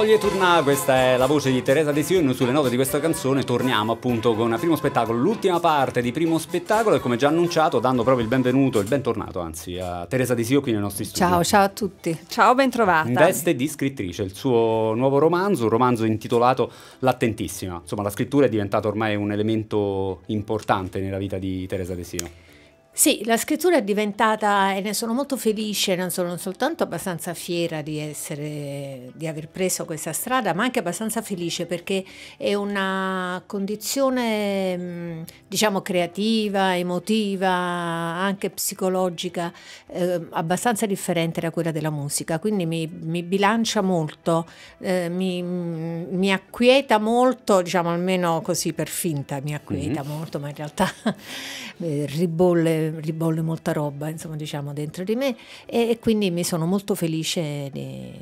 Voglie tornare, questa è la voce di Teresa De Sion sulle note di questa canzone torniamo appunto con Primo Spettacolo, l'ultima parte di Primo Spettacolo e come già annunciato dando proprio il benvenuto, il bentornato anzi a Teresa De Sio qui nei nostri studi. Ciao, ciao a tutti. Ciao, bentrovata. In veste di scrittrice, il suo nuovo romanzo, un romanzo intitolato L'attentissima, insomma la scrittura è diventata ormai un elemento importante nella vita di Teresa De Sio. Sì, la scrittura è diventata, e ne sono molto felice, non sono soltanto abbastanza fiera di, essere, di aver preso questa strada, ma anche abbastanza felice perché è una condizione, mm, diciamo, creativa, emotiva, anche psicologica, eh, abbastanza differente da quella della musica, quindi mi, mi bilancia molto, eh, mi, mm, mi, acquieta molto, diciamo almeno così per finta, mi acquieta mm -hmm. molto, ma in realtà eh, ribolle ribolle molta roba, insomma, diciamo, dentro di me e, e quindi mi sono molto felice di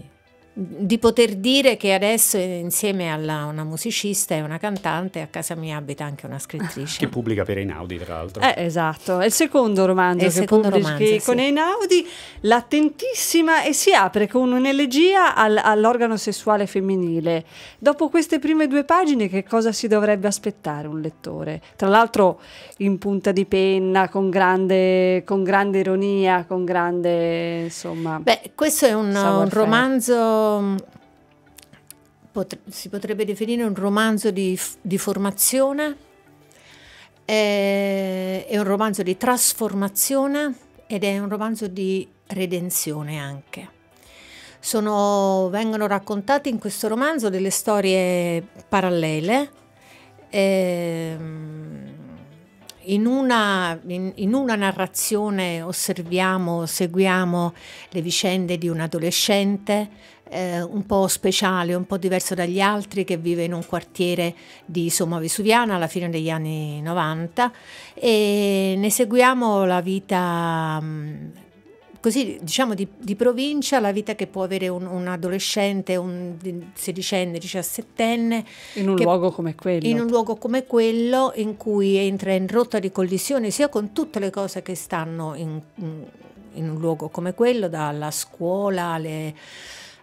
di poter dire che adesso eh, insieme a una musicista e una cantante a casa mia abita anche una scrittrice. Che pubblica per Einaudi tra l'altro. Eh, esatto, è il secondo romanzo il che secondo romanzo, sì. con Einaudi, l'attentissima e si apre con un'elegia al, all'organo sessuale femminile. Dopo queste prime due pagine che cosa si dovrebbe aspettare un lettore? Tra l'altro in punta di penna, con grande, con grande ironia, con grande insomma... Beh, questo è un, un romanzo Pot- si potrebbe definire un romanzo di, f- di formazione, è, eh, è un romanzo di trasformazione ed è un romanzo di redenzione anche. Sono, vengono raccontate in questo romanzo delle storie parallele. Ehm, in, una, in, in una, narrazione osserviamo, seguiamo le vicende di un adolescente eh, un po' speciale, un po' diverso dagli altri, che vive in un quartiere di Somma Vesuviana alla fine degli anni 90 e ne seguiamo la vita... Mh, mm, così diciamo di, di, provincia la vita che può avere un, un adolescente, un sedicenne, diciassettenne. In un che, luogo come quello. In un luogo come quello in cui entra in rotta di collisione sia con tutte le cose che stanno in, in un luogo come quello, dalla scuola alle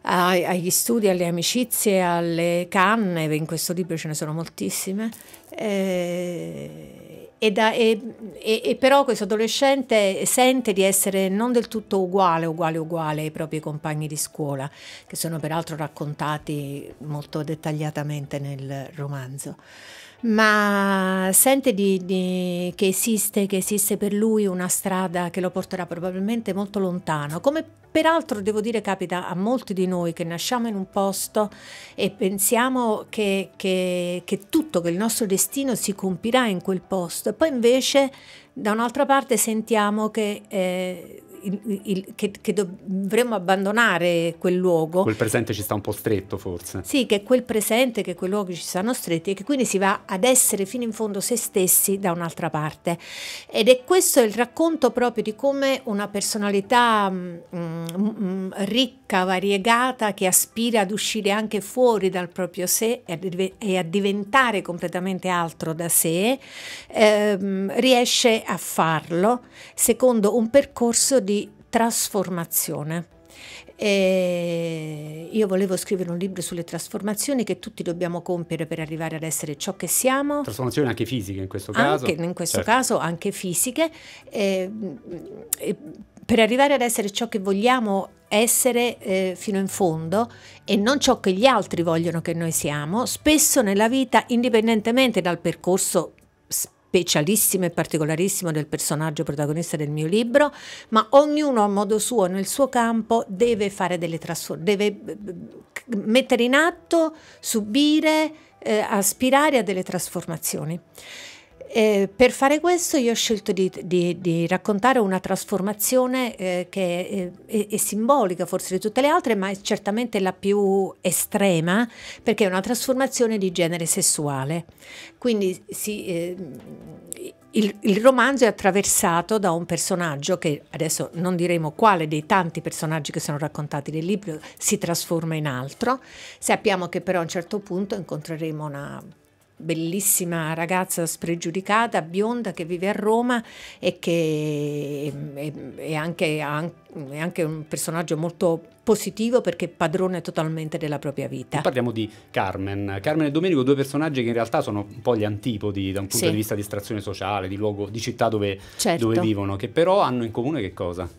agli studi, alle amicizie, alle canne, in questo libro ce ne sono moltissime. E, eh, e, da, e, e, però questo adolescente sente di essere non del tutto uguale, uguale, uguale ai propri compagni di scuola, che sono peraltro raccontati molto dettagliatamente nel romanzo ma sente di, di, che, esiste, che esiste per lui una strada che lo porterà probabilmente molto lontano, come peraltro devo dire capita a molti di noi che nasciamo in un posto e pensiamo che, che, che tutto, che il nostro destino si compirà in quel posto e poi invece da un'altra parte sentiamo che... Eh, il, che, che, dovremmo abbandonare quel luogo. Quel presente ci sta un po' stretto forse. Sì, che quel presente, che quei luoghi ci stanno stretti e che quindi si va ad essere fino in fondo se stessi da un'altra parte. Ed è questo il racconto proprio di come una personalità mh, mm, mh, mm, ricca, variegata, che aspira ad uscire anche fuori dal proprio sé e a, e a diventare completamente altro da sé, ehm, riesce a farlo secondo un percorso di trasformazione. E io volevo scrivere un libro sulle trasformazioni che tutti dobbiamo compiere per arrivare ad essere ciò che siamo. Trasformazioni anche fisiche in questo caso. Anche in questo certo. caso anche fisiche. E, e per arrivare ad essere ciò che vogliamo essere eh, fino in fondo e non ciò che gli altri vogliono che noi siamo, spesso nella vita, indipendentemente dal percorso specialissimo e particolarissimo del personaggio protagonista del mio libro, ma ognuno a modo suo, nel suo campo, deve fare delle trasformazioni, deve mettere in atto, subire, eh, aspirare a delle trasformazioni. Eh, per fare questo io ho scelto di, di, di raccontare una trasformazione eh, che è, è, simbolica forse di tutte le altre, ma è certamente la più estrema perché è una trasformazione di genere sessuale. Quindi si, eh, il, il, romanzo è attraversato da un personaggio che adesso non diremo quale dei tanti personaggi che sono raccontati nel libro si trasforma in altro. Sappiamo che però a un certo punto incontreremo una bellissima ragazza spregiudicata, bionda che vive a Roma e che è, è, anche, è anche un personaggio molto positivo perché padrone totalmente della propria vita. Parliamo di Carmen. Carmen e Domenico, due personaggi che in realtà sono un po' gli antipodi da un punto sì. di vista di estrazione sociale, di luogo, di città dove, certo. dove vivono, che però hanno in comune che cosa?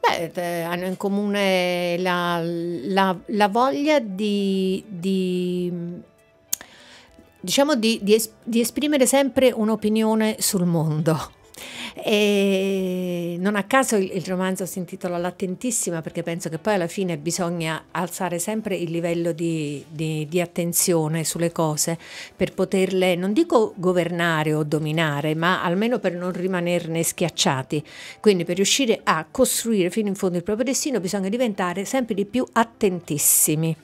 Beh, eh, hanno in comune la, la, la voglia di, di diciamo di, di, es di esprimere sempre un'opinione sul mondo. E non a caso il, romanzo si intitola L'attentissima perché penso che poi alla fine bisogna alzare sempre il livello di, di, di, attenzione sulle cose per poterle, non dico governare o dominare, ma almeno per non rimanerne schiacciati. Quindi per riuscire a costruire fino in fondo il proprio destino bisogna diventare sempre di più attentissimi.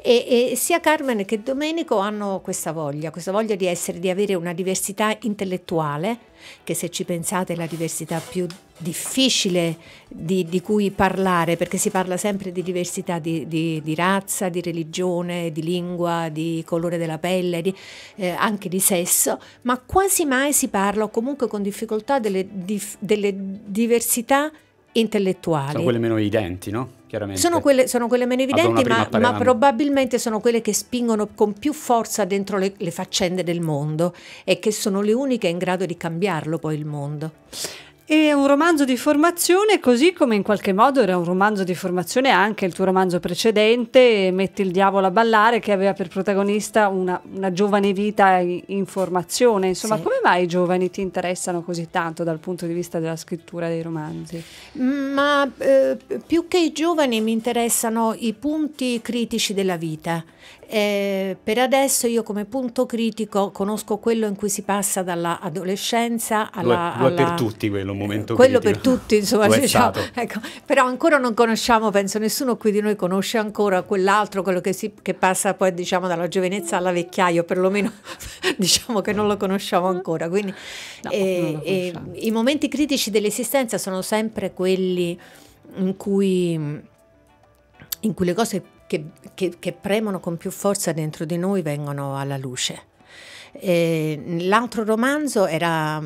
E, e, sia Carmen che Domenico hanno questa voglia, questa voglia di essere, di avere una diversità intellettuale, che se ci pensate è la diversità più difficile di, di cui parlare, perché si parla sempre di diversità di, di, di, razza, di religione, di lingua, di colore della pelle, eh, anche di sesso, ma quasi mai si parla o comunque con difficoltà delle, dif, delle diversità intellettuali. Sono quelle meno evidenti, no? chiaramente. Sono quelle, sono quelle meno evidenti, ma, ma, probabilmente sono quelle che spingono con più forza dentro le, le faccende del mondo e che sono le uniche in grado di cambiarlo poi il mondo. È un romanzo di formazione, così come in qualche modo era un romanzo di formazione anche il tuo romanzo precedente, Metti il diavolo a ballare, che aveva per protagonista una, una giovane vita in formazione. Insomma, sì. come mai i giovani ti interessano così tanto dal punto di vista della scrittura dei romanzi? Ma eh, più che i giovani mi interessano i punti critici della vita eh, per adesso io come punto critico conosco quello in cui si passa dall'adolescenza alla... Lo è, lo alla... per tutti quello, un momento eh, quello critico. per tutti, insomma. Diciamo, ecco, però ancora non conosciamo, penso nessuno qui di noi conosce ancora quell'altro, quello che, si, che, passa poi diciamo dalla giovinezza alla vecchiaia, o perlomeno diciamo che non lo conosciamo ancora. Quindi no, eh, eh, i momenti critici dell'esistenza sono sempre quelli in cui, in cui le cose che, che, che premono con più forza dentro di noi vengono alla luce. l'altro romanzo era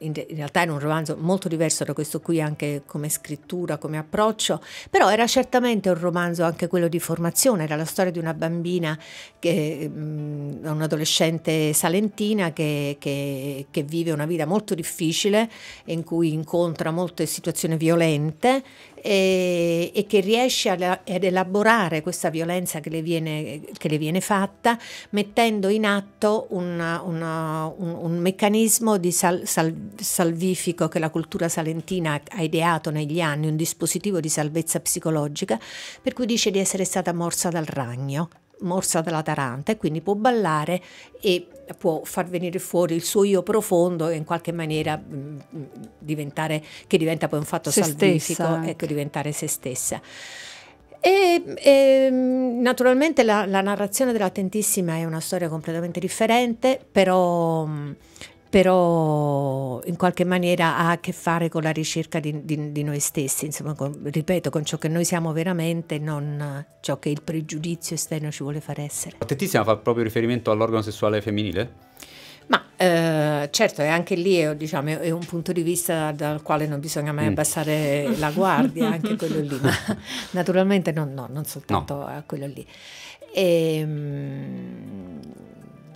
in, realtà era un romanzo molto diverso da questo qui anche come scrittura, come approccio, però era certamente un romanzo anche quello di formazione, era la storia di una bambina, che, mm, un'adolescente salentina che, che, che vive una vita molto difficile in cui incontra molte situazioni violente e, e che riesce ad elaborare questa violenza che le viene, che le viene fatta mettendo in atto una, una, un, un, meccanismo di sal, sal, salvifico che la cultura salentina ha ideato negli anni, un dispositivo di salvezza psicologica per cui dice di essere stata morsa dal ragno morsa dalla taranta e quindi può ballare e può far venire fuori il suo io profondo e in qualche maniera mh, mm, mm, diventare, che diventa poi un fatto se salvifico, ecco, diventare se stessa. E, e, ehm, naturalmente la, la narrazione dell'attentissima è una storia completamente differente, però mm, però in qualche maniera ha a che fare con la ricerca di, di, di noi stessi, insomma, con, ripeto, con ciò che noi siamo veramente, non ciò che il pregiudizio esterno ci vuole far essere. Attentissima fa proprio riferimento all'organo sessuale femminile? Ma eh, certo, è anche lì diciamo, è, un punto di vista dal quale non bisogna mai mm. abbassare mm. la guardia, anche quello lì, ma naturalmente non, no, non soltanto no. a quello lì. Ehm...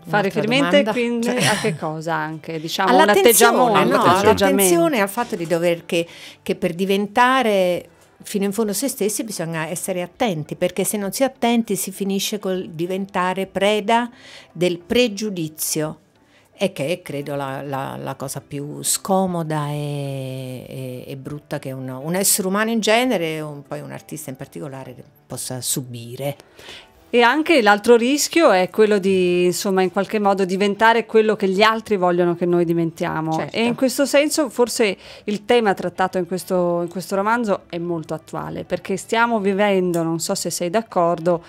Fa riferimento quindi cioè, a che cosa anche? Diciamo un atteggiamento. No, all'attenzione al fatto di dover che, che per diventare fino in fondo se stessi bisogna essere attenti perché se non si è attenti si finisce col diventare preda del pregiudizio e che è credo la, la, la cosa più scomoda e, e, e brutta che uno, un essere umano in genere o poi un artista in particolare possa subire. E anche l'altro rischio è quello di, insomma, in qualche modo diventare quello che gli altri vogliono che noi diventiamo. Certo. E in questo senso forse il tema trattato in questo, in questo romanzo è molto attuale, perché stiamo vivendo, non so se sei d'accordo,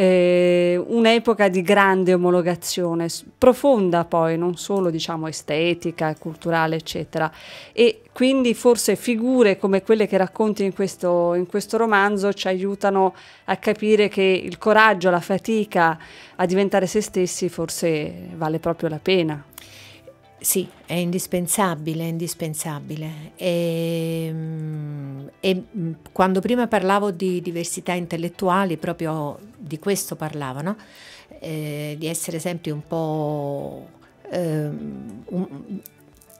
eh, un'epoca di grande omologazione, profonda poi, non solo diciamo estetica, culturale, eccetera. E quindi forse figure come quelle che racconti in questo, in questo romanzo ci aiutano a capire che il coraggio, la fatica a diventare se stessi forse vale proprio la pena. Sì, è indispensabile, è indispensabile. Ehm, e, e quando prima parlavo di diversità intellettuali, proprio di questo parlavano, eh, di essere sempre un po'... Ehm, un,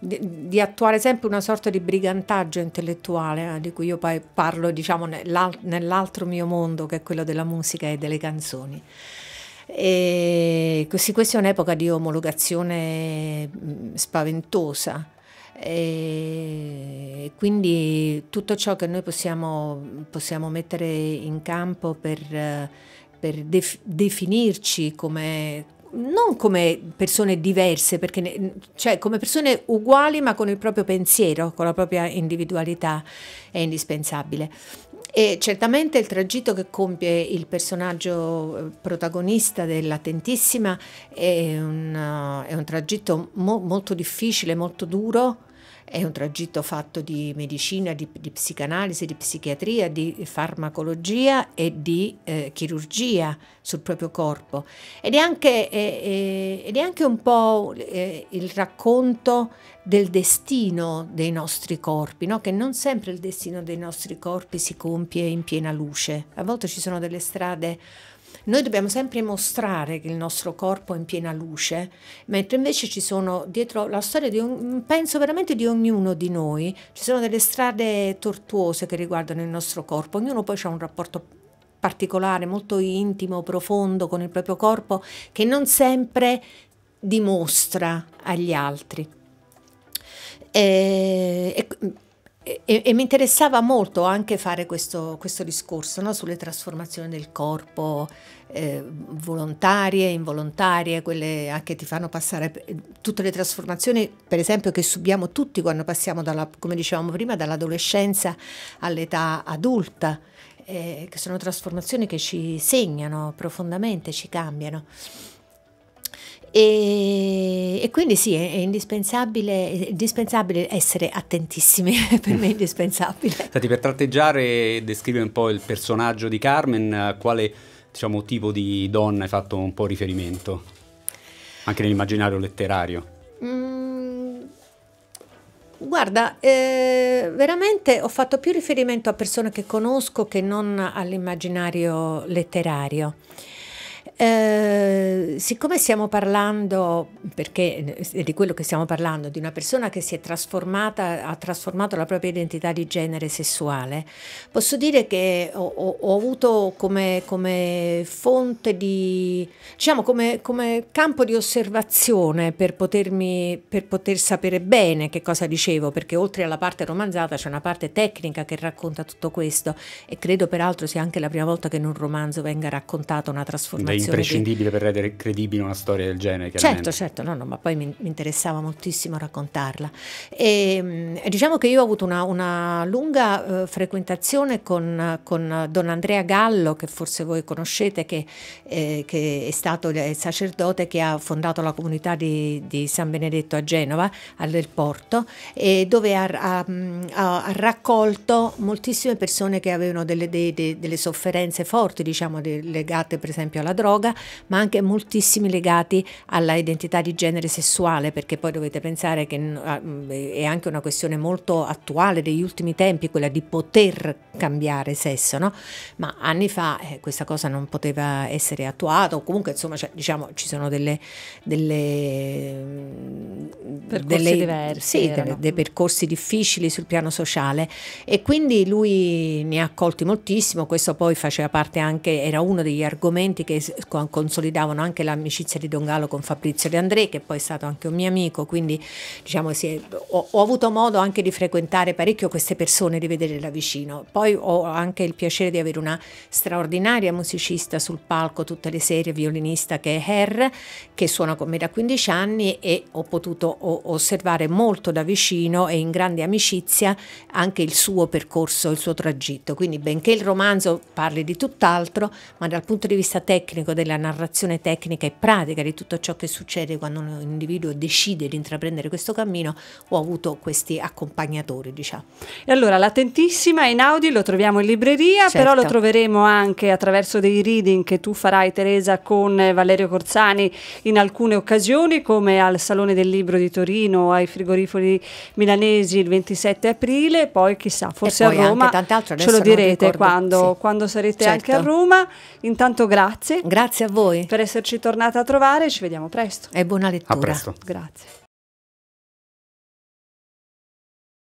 di, di, attuare sempre una sorta di brigantaggio intellettuale eh, di cui io poi parlo diciamo nell'al- nell'altro mio mondo che è quello della musica e delle canzoni. E così, questa è un'epoca di omologazione mm, spaventosa. E quindi tutto ciò che noi possiamo, possiamo mettere in campo per eh, per def definirci come non come persone diverse, perché, cioè come persone uguali ma con il proprio pensiero, con la propria individualità è indispensabile. E certamente il tragitto che compie il personaggio eh, protagonista dell'Attentissima è, è un, tragitto mo molto difficile, molto duro, è un tragitto fatto di medicina, di, di psicanalisi, di psichiatria, di farmacologia e di eh, chirurgia sul proprio corpo. Ed è anche, eh, ed è anche un po' eh, il racconto del destino dei nostri corpi, no? che non sempre il destino dei nostri corpi si compie in piena luce. A volte ci sono delle strade noi dobbiamo sempre mostrare che il nostro corpo è in piena luce, mentre invece ci sono dietro la storia di un, penso veramente di ognuno di noi, ci sono delle strade tortuose che riguardano il nostro corpo, ognuno poi ha un rapporto particolare, molto intimo, profondo con il proprio corpo che non sempre dimostra agli altri. E, e, e, e, mi interessava molto anche fare questo, questo discorso no? sulle trasformazioni del corpo, eh, volontarie, involontarie, quelle anche ti fanno passare eh, tutte le trasformazioni, per esempio, che subiamo tutti quando passiamo, dalla, come dicevamo prima, dall'adolescenza all'età adulta, eh, che sono trasformazioni che ci segnano profondamente, ci cambiano. E, e quindi sì, è, è, indispensabile, è, indispensabile, essere attentissimi, per me è indispensabile. Senti, per tratteggiare e descrivere un po' il personaggio di Carmen, a quale diciamo, tipo di donna hai fatto un po' riferimento? Anche nell'immaginario letterario. Mm, guarda, eh, veramente ho fatto più riferimento a persone che conosco che non all'immaginario letterario. Eh, siccome stiamo parlando, perché di quello che stiamo parlando, di una persona che si è trasformata, ha trasformato la propria identità di genere sessuale, posso dire che ho, ho, ho avuto come, come, fonte di, diciamo, come, come campo di osservazione per, potermi, per poter sapere bene che cosa dicevo, perché oltre alla parte romanzata c'è una parte tecnica che racconta tutto questo e credo peraltro sia anche la prima volta che in un romanzo venga raccontata una trasformazione imprescindibile per rendere credibile una storia del genere. Certo, certo, no, no, ma poi mi, mi interessava moltissimo raccontarla. E, ehm, diciamo che io ho avuto una, una lunga eh, frequentazione con, con, Don Andrea Gallo, che forse voi conoscete, che, eh, che, è stato il sacerdote che ha fondato la comunità di, di San Benedetto a Genova, al Porto, dove ha, ha, ha, raccolto moltissime persone che avevano delle, dei, dei, delle sofferenze forti, diciamo, de, legate per esempio alla droga yoga, ma anche moltissimi legati alla identità di genere sessuale, perché poi dovete pensare che mm, mm, è anche una questione molto attuale degli ultimi tempi, quella di poter cambiare sesso, no? Ma anni fa eh, questa cosa non poteva essere attuata, o comunque insomma cioè, diciamo, ci sono delle... delle mm, percorsi delle, diversi. Sì, delle, dei percorsi difficili sul piano sociale e quindi lui ne ha accolti moltissimo, questo poi faceva parte anche, era uno degli argomenti che consolidavano anche l'amicizia di Don Gallo con Fabrizio De André, che poi è stato anche un mio amico, quindi diciamo, è, ho, ho, avuto modo anche di frequentare parecchio queste persone, di vedere da vicino. Poi ho anche il piacere di avere una straordinaria musicista sul palco tutte le serie, violinista che è Herr, che suona con me da 15 anni e ho potuto o, osservare molto da vicino e in grande amicizia anche il suo percorso, il suo tragitto. Quindi benché il romanzo parli di tutt'altro, ma dal punto di vista tecnico della narrazione tecnica e pratica di tutto ciò che succede quando un individuo decide di intraprendere questo cammino, ho avuto questi accompagnatori, diciamo. E allora, l'Attentissima in Audi lo troviamo in libreria, certo. però lo troveremo anche attraverso dei reading che tu farai, Teresa, con Valerio Corzani in alcune occasioni, come al Salone del Libro di Torino, ai frigoriferi milanesi il 27 aprile, poi chissà, forse poi a Roma ce lo direte quando, sì. quando sarete certo. anche a certo. Roma. Intanto grazie. Grazie Grazie a voi. Per esserci tornata a trovare, ci vediamo presto. E buona lettura. A presto. Grazie.